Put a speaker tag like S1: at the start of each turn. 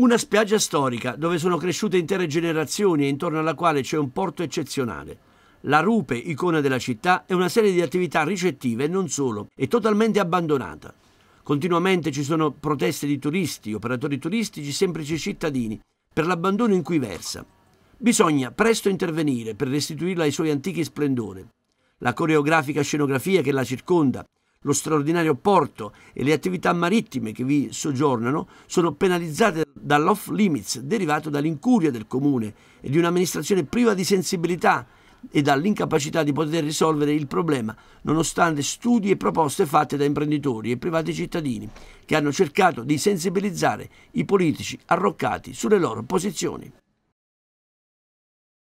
S1: Una spiaggia storica dove sono cresciute intere generazioni e intorno alla quale c'è un porto eccezionale. La Rupe, icona della città, è una serie di attività ricettive e non solo, è totalmente abbandonata. Continuamente ci sono proteste di turisti, operatori turistici, semplici cittadini, per l'abbandono in cui versa. Bisogna presto intervenire per restituirla ai suoi antichi splendori. La coreografica scenografia che la circonda, lo straordinario porto e le attività marittime che vi soggiornano sono penalizzate dall'off limits derivato dall'incuria del comune e di un'amministrazione priva di sensibilità e dall'incapacità di poter risolvere il problema, nonostante studi e proposte fatte da imprenditori e privati cittadini che hanno cercato di sensibilizzare i politici arroccati sulle loro posizioni.